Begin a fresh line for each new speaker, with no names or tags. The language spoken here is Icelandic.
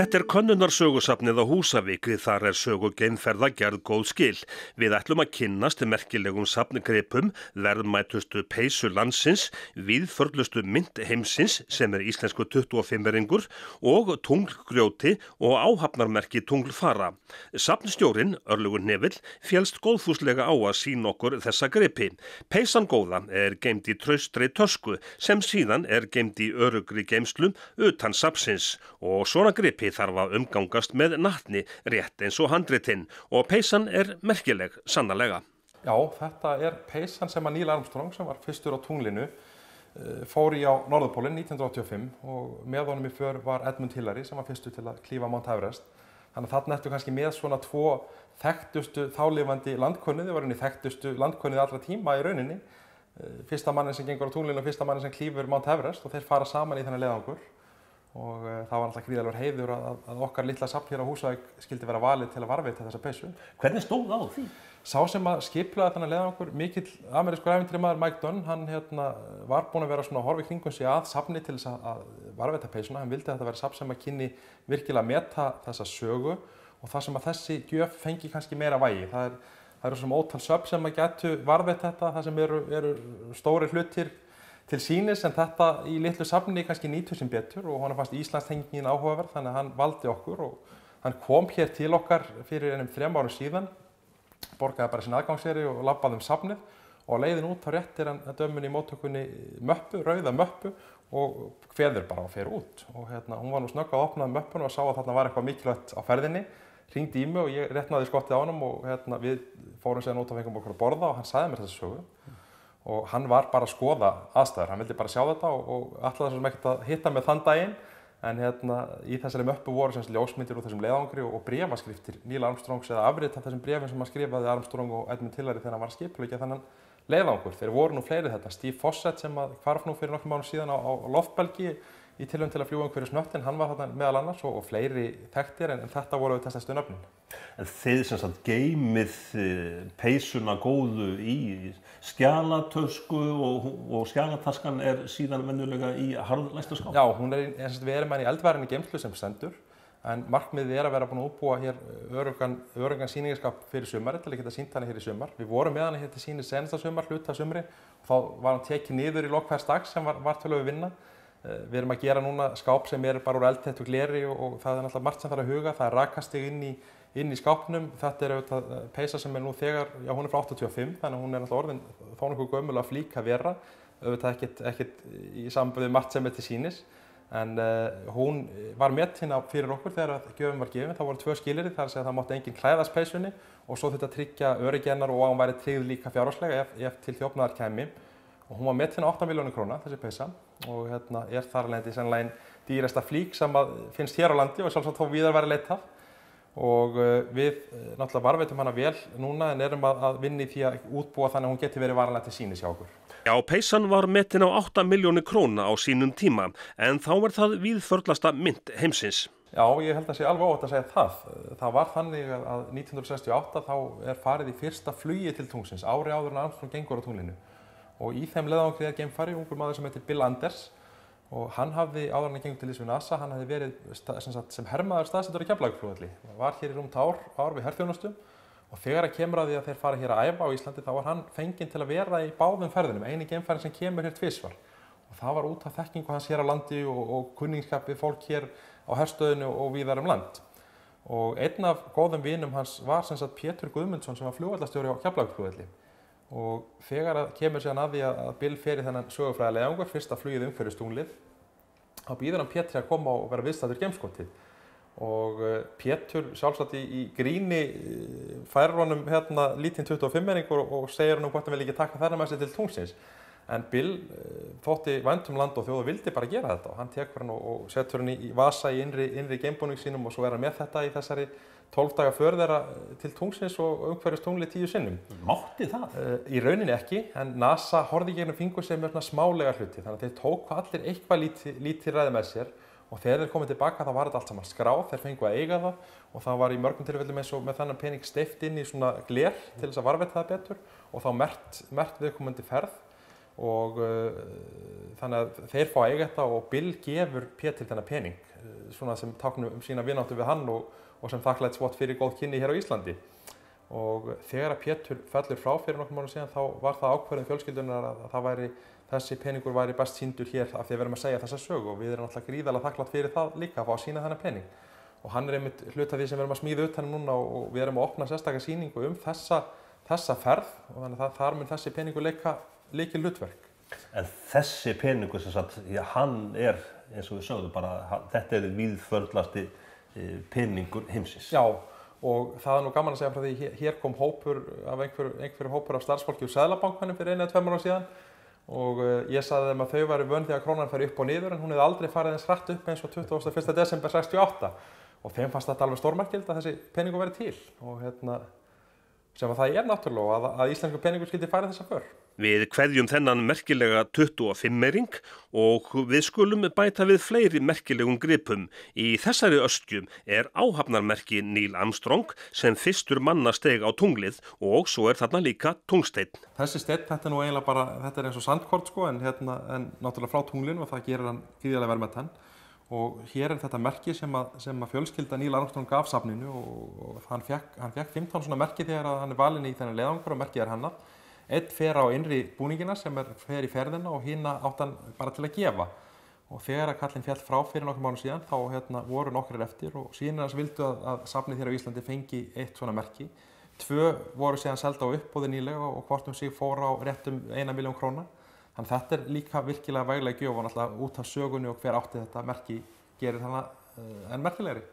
Þetta er konnunarsögusafnið á Húsavík við þar er sögugeimferða gerð góð skil. Við ætlum að kynnast merkilegum safnigreipum, verðmætustu peysu landsins, viðförlustu mynd heimsins sem er íslensku 25-ringur og tunglgrjóti og áhafnarmerki tunglfara. Safnstjórin, Örlugur Nevill, félst góðfúslega á að sín okkur þessa greipi. Peysan góða er geimt í traustri tösku sem síðan er geimt í örugri geimslu utan safnsins og svona greipi Efni þarf að umgangast með nattni rétt eins og handritinn og peysan er merkileg sannarlega.
Já, þetta er peysan sem að Neil Armstrong sem var fyrstur á tunglinu eh, fór í á Norðupólinn 1985 og með honum í för var Edmund Hillary sem var fyrstur til að klífa Mount Everest. Þannig að þarna ertu kannski með svona tvo þekktustu þálefandi landkunnið, þau var henni þekktustu landkunnið allra tíma í rauninni. Eh, fyrsta manni sem gengur á tunglinu og fyrsta manni sem klífur Mount Everest og þeir fara saman í þennan leðangur og eh, það var alltaf gríðalvar heiður að, að okkar lilla sapn hér á húsvæg skildi vera valið til að varvita þessa peysu. Hvernig stóð á því? Sá sem að skiplaði þarna leðan okkur mikill amerískur æfintri maður Mike Dunn, hann hérna, var búin að vera svona horfi kringum sig að sapni til þess að, að varvita peysuna, hann vildi að þetta vera sapn sem að kynni virkilega að meta þessa sögu og það sem að þessi gjöf fengi kannski meira vægi. Það eru er svona ótal söp sem að getu varvita þetta, það sem eru, eru stóri hlutir til sínis en þetta í litlu safni kannski nýtur sem betur og hann fannst Íslandstengin áhugaverð þannig að hann valdi okkur og hann kom hér til okkar fyrir ennum þrem árum síðan, borgaði bara sín aðgangseri og labbaði um safnið og leiðin út á réttir hann dömun í móttökunni möppu, rauða möppu og hverður bara að fyrir út og hérna hún var nú snögg að opnaði möppun og sá að þarna var eitthvað mikilvægt á ferðinni, ringdi í mig og ég réttnaði skottið á hann og hérna við fórum sér nút á fengum okkur að borða og hann sagði mér þessu sögu og hann var bara að skoða aðstæður, hann vildi bara sjá þetta og, og alltaf þessum ekkert að hitta með þann daginn en hérna í þessari möppu voru semst ljósmyndir úr þessum leiðangri og, og brefaskriftir Neil Armstrongs eða afriðt af þessum brefin sem hann skrifaði Armstrong og Edmund Hillary þegar hann var skiplugjað þannan leiðangur. Þeir voru nú fleiri þetta, Steve Fossett sem að kvarf nú fyrir nokkur mánu síðan á, á loftbelgi í tilum til að fljúa einhverju snöttin, hann var þarna meðal annars og, og fleiri þekktir en, en þetta voru við þessastu nöfnin.
En þið sem sagt geymið eh, peysuna góðu í skjálatösku og, og skjálataskan er síðan vennulega í harðlæsta skáp? Já, hún er eins og við erum hann í eldværinni geimslu sem sendur en
markmiðið er að vera búin að útbúa hér eh, örugan, örugan síningarskap fyrir sömar til að geta sínt hann hér í sömar. Við vorum með hann hér til síni senasta sömar, hluta sömri og þá var hann tekið niður í lokfæðstags sem var, var til að vinna Eh, við erum að gera núna skáp sem er bara úr eldtættu gleri og, og það er náttúrulega margt sem þarf að huga. Það er rakastig inn í, inn í skápnum. Þetta er auðvitað eh, peisa sem er nú þegar, já hún er frá 85 þannig að hún er náttúrulega orðin þá nokkuð gömul að flíka vera. Auðvitað ekkert, ekkert í samböðu margt sem er til sínis. En uh, hún var mett hérna fyrir okkur þegar að göfum var gefin. Það voru tvö skilirið þar að það mátti enginn klæðast peisunni og svo þetta tryggja öryggennar og að hún væri tryggð líka fjárháslega ef, ef til þjófnaðar kemi og hún var metin á 8 miljónu króna þessi peysa og hérna er þar lendi sannlega einn dýrasta flík sem finnst hér á landi og sjálfsagt þó viðar verið leitað og uh, við uh, náttúrulega varveitum hana vel núna en erum að vinni því að útbúa þannig að hún geti verið varlega til síni
sjá okkur. Já, peysan var metin á 8 miljónu króna á sínum tíma en þá er það viðförlasta mynd heimsins. Já, ég held að sé alveg óvægt að segja það. Það var þannig að 1968 þá er farið í fyrsta flugi til
tungsins ári áður en Armstrong gengur á túnlinu og í þeim leðangri er geimfari ungur maður sem heitir Bill Anders og hann hafði áður hann að gengjum til Ísvið NASA, hann hafði verið stað, sem, sagt, sem hermaður staðsendur í kemlaugflóðalli. Hann var hér í rúm tár ár við herrþjónustum og þegar að kemur að því að þeir fara hér að æfa á Íslandi þá var hann fenginn til að vera í báðum ferðinum, eini geimfærin sem kemur hér tvísvar. Og það var út af þekkingu hans hér á landi og, og kunningskapi fólk hér á herrstöðinu og viðar um land. Og einn af góðum vinum hans var sem sagt Pétur Guðmundsson sem var fljóvallastjóri á kemlaugflóðalli og þegar að kemur sér hann að því að Bill fer í þennan sögufræðilega ángar, fyrsta flugið umhverju stúnlið, þá býður hann Pétri að koma og vera viðstættur gemskotið og eh, Pétur sjálfsagt í, í gríni eh, fær honum hérna lítinn 25 menningur og segir hann um hvort hann vil ekki taka þærna með sér til tónsins. En Bill eh, þótti vandum land og þjóðu vildi bara gera þetta og hann tekur hann og setur hann í vasa í innri, innri geimbúning sínum og svo er hann með þetta í þessari 12 daga för þeirra til tungsins og umhverjast tungli tíu sinnum. Mátti það? Eh, í rauninni ekki, en NASA horfið gegnum fingur sem er svona smálega hluti, þannig að þeir tók allir eitthvað lítið líti ræði með sér og þegar þeir komið tilbaka þá var þetta allt saman skráð, þeir fengið að eiga það og það var í mörgum tilfellum eins og með þannan pening steift inn í svona glér til þess að varveit það betur og þá mert, mert viðkomandi ferð og uh, þannig að þeir fá að eiga þetta og Bill gefur Pétur þennan pening, eh, svona sem taknum um sína vináttu við hann og og sem þakklæðisvott fyrir góð kynni hér á Íslandi. Og þegar að Pétur fellur frá fyrir nokkur mánu síðan þá var það ákverðin fjölskyldunar að það væri, þessi peningur væri best síndur hér af því að við erum að segja þessa sög og við erum alltaf gríðalega þakklætt fyrir það líka að fá að sína þennan pening. Og hann er einmitt hlut af því sem við erum að smíða utanum núna og við erum að opna sérstakar síningu um þessa, þessa ferð og þannig að þar mun þessi peningur leika, leiki hlutverk.
En þessi peningur sem sagt, já, hann er eins og við sögum bara, þetta er viðförðlasti Eh, peningur heimsins. Já, og það er nú gaman að segja frá því hér kom hópur af einhver, einhver
hópur af starfsfólki úr Sæðlabankanum fyrir einu eða tvei mörg á síðan og eh, ég sagði þeim að þau væri vönd því að krónan fær upp og niður en hún hefði aldrei farið eins hratt upp eins og 21. desember 68 og þeim fannst þetta alveg stórmerkild að þessi peningu verið til og hérna sem að það er náttúrulega að, að íslensku peningur skildi færi þessa förr.
Við hverjum þennan merkilega 25-mering og við skulum bæta við fleiri merkilegum gripum. Í þessari östjum er áhafnarmerki Neil Armstrong sem fyrstur manna steg á tunglið og svo er þarna líka tungsteinn.
Þessi steinn, þetta er nú eiginlega bara, þetta er eins og sandkort sko en, hérna, en náttúrulega frá tunglinu og það gerir hann gríðarlega verð með tenn. Og hér er þetta merki sem að, sem að fjölskylda Neil Armstrong gaf safninu og, og hann fekk 15 svona merki þegar hann er valin í þennan leðangur og merkið er hennar. Eitt fer á innri búningina sem er, fer í ferðina og hína áttan bara til að gefa. Og þegar að kallin fjall frá fyrir nokkur mánu síðan þá hérna, voru nokkur eftir og síðan hans vildu að, að safnið þér á Íslandi fengi eitt svona merki. Tvö voru síðan selda á uppbóði nýlega og hvortum sig fóra á réttum eina miljón króna. Þannig þetta er líka virkilega væglega gjöf og náttúrulega út af sögunni og hver átti þetta merki gerir þannig eh, enn merkilegri.